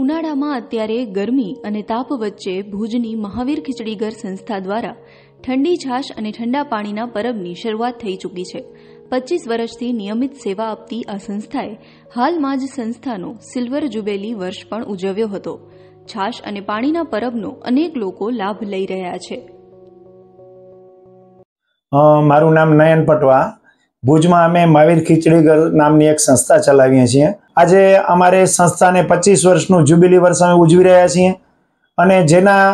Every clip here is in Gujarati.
ઉનાળામાં અત્યારે ગરમી અને તાપ વચ્ચે ભુજની મહાવીર ખીચડીઘર સંસ્થા દ્વારા ઠંડી છાશ અને ઠંડા પાણીના પરબની શરૂઆત થઈ ચૂકી છે પચીસ વર્ષથી નિયમિત સેવા આપતી આ સંસ્થાએ હાલમાં જ સંસ્થાનો સિલ્વર જુબેલી વર્ષ પણ ઉજવ્યો હતો છાશ અને પાણીના પરબનો અનેક લોકો લાભ લઈ રહ્યા છે મારું નામ નયન પટવા ભુજમાં અમે મહાવીર ખીચડી નામની એક સંસ્થા ચલાવીએ છીએ આજે અમારે સંસ્થાને પચીસ વર્ષનું જ્યુબિલી વર્ષ અમે ઉજવી રહ્યા છીએ અને જેના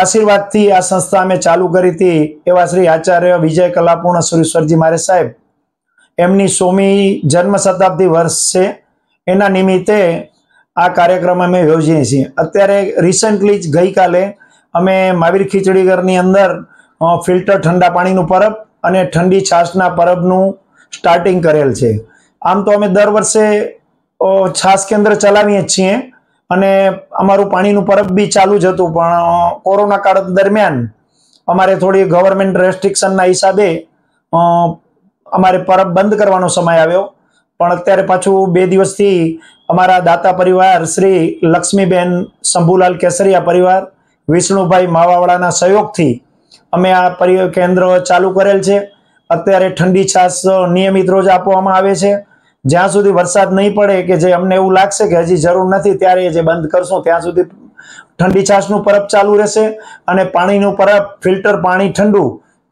આશીર્વાદથી આ સંસ્થા અમે ચાલુ કરી હતી એવા શ્રી આચાર્ય વિજય કલાપૂર્ણ સુરેશ્વરજી મારે સાહેબ એમની સોમી જન્મ શતાબ્દી વર્ષ છે એના નિમિત્તે આ કાર્યક્રમ અમે યોજીએ છીએ અત્યારે રિસન્ટલી જ ગઈકાલે અમે માવીર ખીચડી ઘરની અંદર ફિલ્ટર ઠંડા પાણીનું પરબ અને ઠંડી છાશના પરબનું સ્ટાર્ટિંગ કરેલ છે આમ તો અમે દર વર્ષે છાસ કેન્દ્ર ચલાવીએ છીએ અને અમારું પાણીનું પરબ બી ચાલુ જ હતું પણ કોરોના કાળ દરમિયાન અમારે થોડી ગવર્મેન્ટ રેસ્ટ્રિક્શનના હિસાબે અમારે પરબ બંધ કરવાનો સમય આવ્યો પણ અત્યારે પાછું બે દિવસથી અમારા દાતા પરિવાર શ્રી લક્ષ્મીબેન શંભુલાલ કેસરિયા પરિવાર વિષ્ણુભાઈ માવાવાળાના સહયોગથી અમે આ કેન્દ્ર ચાલુ કરેલ છે અત્યારે ઠંડી છાસ નિયમિત રોજ આપવામાં આવે છે જ્યાં સુધી વરસાદ નહીં પડે કે જે અમને એવું લાગશે કે હજી જરૂર નથી ત્યારે એ જે બંધ કરશું ત્યાં સુધી ઠંડી છાશનું પરબ ચાલુ રહેશે અને પાણીનું પરબ ફિલ્ટર પાણી ઠંડુ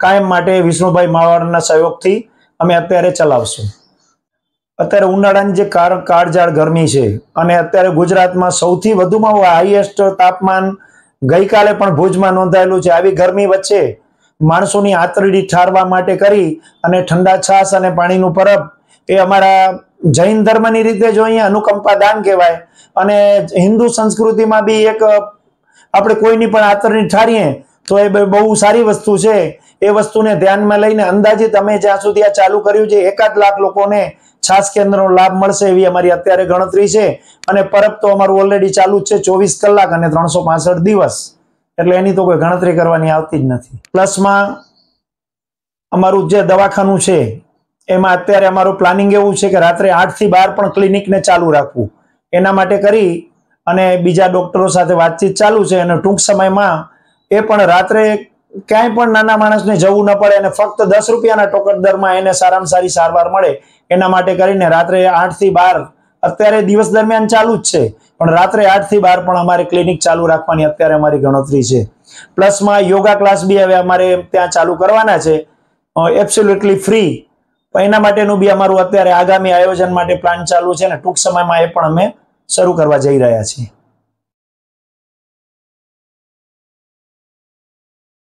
કાયમ માટે વિષ્ણુભાઈ માવાડના સહયોગથી અમે અત્યારે ચલાવશું અત્યારે ઉનાળાની જે કાર કાળઝાળ ગરમી છે અને અત્યારે ગુજરાતમાં સૌથી વધુમાં હાઈએસ્ટ તાપમાન ગઈકાલે પણ ભુજમાં નોંધાયેલું છે આવી ગરમી વચ્ચે માણસોની આંતરડી ઠારવા માટે કરી અને ઠંડા છાશ અને પાણીનું પરબ એ અમારા જૈન ધર્મની રીતે જો અહીંયા અનુકંપા દાન કહેવાય અને હિન્દુ સંસ્કૃતિમાં બી એક આપણે કોઈની પણ આતરની ઠારીએ તો એ બહુ સારી વસ્તુ છે એ વસ્તુને ધ્યાનમાં લઈને અંદાજિત અમે જ્યાં સુધી આ ચાલુ કર્યું છે એકાદ લાખ લોકોને છાસ કેન્દ્રનો લાભ મળશે એવી અમારી અત્યારે ગણતરી છે અને પરબ તો અમારું ઓલરેડી ચાલુ જ છે ચોવીસ કલાક અને ત્રણસો દિવસ એટલે એની તો કોઈ ગણતરી કરવાની આવતી જ નથી પ્લસમાં અમારું જે દવાખાનું છે એમાં અત્યારે અમારું પ્લાનિંગ એવું છે કે રાત્રે આઠથી બાર પણ ક્લિનિકને ચાલુ રાખવું એના માટે કરી અને બીજા ડોક્ટરો સાથે વાતચીત ચાલુ છે અને ટૂંક સમયમાં એ પણ રાત્રે ક્યાંય પણ નાના માણસને જવું ન પડે અને ફક્ત દસ રૂપિયાના ટોકટ દરમાં એને સારામાં સારી સારવાર મળે એના માટે કરીને રાત્રે આઠથી બાર અત્યારે દિવસ દરમિયાન ચાલુ જ છે પણ રાત્રે આઠથી બાર પણ અમારે ક્લિનિક ચાલુ રાખવાની અત્યારે અમારી ગણતરી છે પ્લસમાં યોગા ક્લાસ બી હવે અમારે ત્યાં ચાલુ કરવાના છે એબ્સોલ્યુટલી ફ્રી પણ એના માટેનું બી અમારું અત્યારે આગામી આયોજન માટે પ્લાન ચાલુ છે અને ટૂંક સમયમાં એ પણ અમે શરૂ કરવા જઈ રહ્યા છીએ